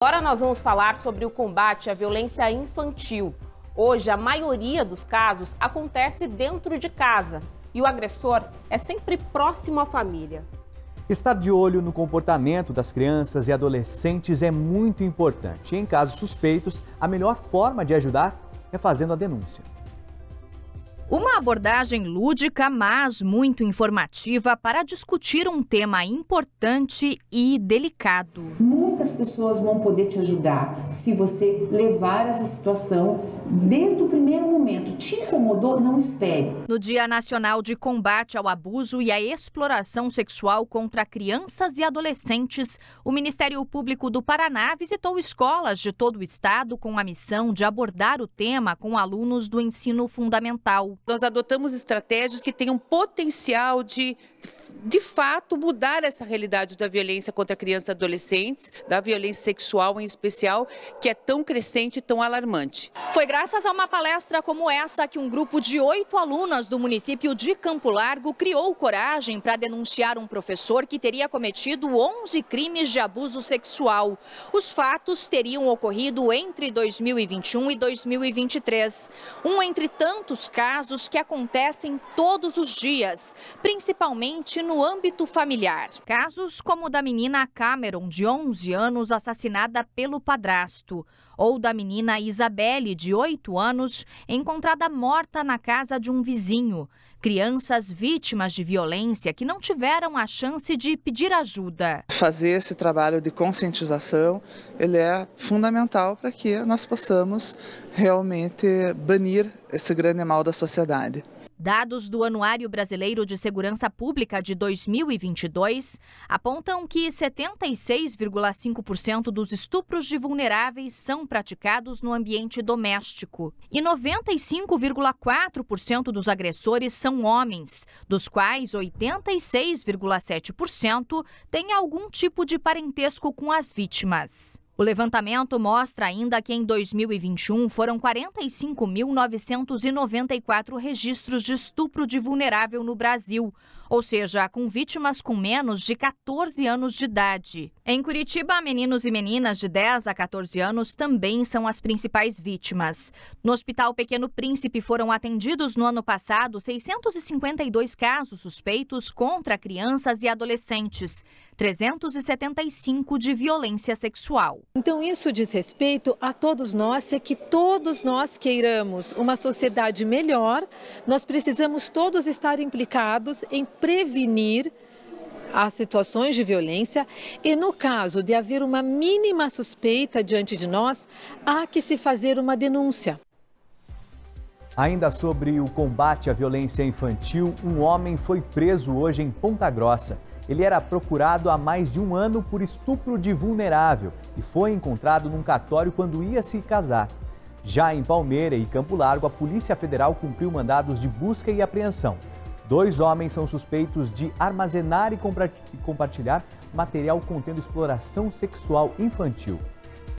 Agora nós vamos falar sobre o combate à violência infantil. Hoje, a maioria dos casos acontece dentro de casa e o agressor é sempre próximo à família. Estar de olho no comportamento das crianças e adolescentes é muito importante. em casos suspeitos, a melhor forma de ajudar é fazendo a denúncia. Uma abordagem lúdica, mas muito informativa para discutir um tema importante e delicado muitas pessoas vão poder te ajudar se você levar essa situação desde o primeiro momento te incomodou, não espere. No Dia Nacional de Combate ao Abuso e à Exploração Sexual contra Crianças e Adolescentes, o Ministério Público do Paraná visitou escolas de todo o estado com a missão de abordar o tema com alunos do ensino fundamental. Nós adotamos estratégias que tenham potencial de, de fato, mudar essa realidade da violência contra crianças e adolescentes, da violência sexual em especial, que é tão crescente e tão alarmante. Foi Graças a uma palestra como essa, que um grupo de oito alunas do município de Campo Largo criou coragem para denunciar um professor que teria cometido 11 crimes de abuso sexual. Os fatos teriam ocorrido entre 2021 e 2023. Um entre tantos casos que acontecem todos os dias, principalmente no âmbito familiar. Casos como o da menina Cameron, de 11 anos, assassinada pelo padrasto ou da menina Isabelle, de 8 anos, encontrada morta na casa de um vizinho. Crianças vítimas de violência que não tiveram a chance de pedir ajuda. Fazer esse trabalho de conscientização, ele é fundamental para que nós possamos realmente banir esse grande mal da sociedade. Dados do Anuário Brasileiro de Segurança Pública de 2022 apontam que 76,5% dos estupros de vulneráveis são praticados no ambiente doméstico e 95,4% dos agressores são homens, dos quais 86,7% têm algum tipo de parentesco com as vítimas. O levantamento mostra ainda que em 2021 foram 45.994 registros de estupro de vulnerável no Brasil, ou seja, com vítimas com menos de 14 anos de idade. Em Curitiba, meninos e meninas de 10 a 14 anos também são as principais vítimas. No Hospital Pequeno Príncipe foram atendidos no ano passado 652 casos suspeitos contra crianças e adolescentes, 375 de violência sexual. Então, isso diz respeito a todos nós, é que todos nós queiramos uma sociedade melhor, nós precisamos todos estar implicados em prevenir as situações de violência e, no caso de haver uma mínima suspeita diante de nós, há que se fazer uma denúncia. Ainda sobre o combate à violência infantil, um homem foi preso hoje em Ponta Grossa. Ele era procurado há mais de um ano por estupro de vulnerável e foi encontrado num cartório quando ia se casar. Já em Palmeira e Campo Largo, a Polícia Federal cumpriu mandados de busca e apreensão. Dois homens são suspeitos de armazenar e compartilhar material contendo exploração sexual infantil.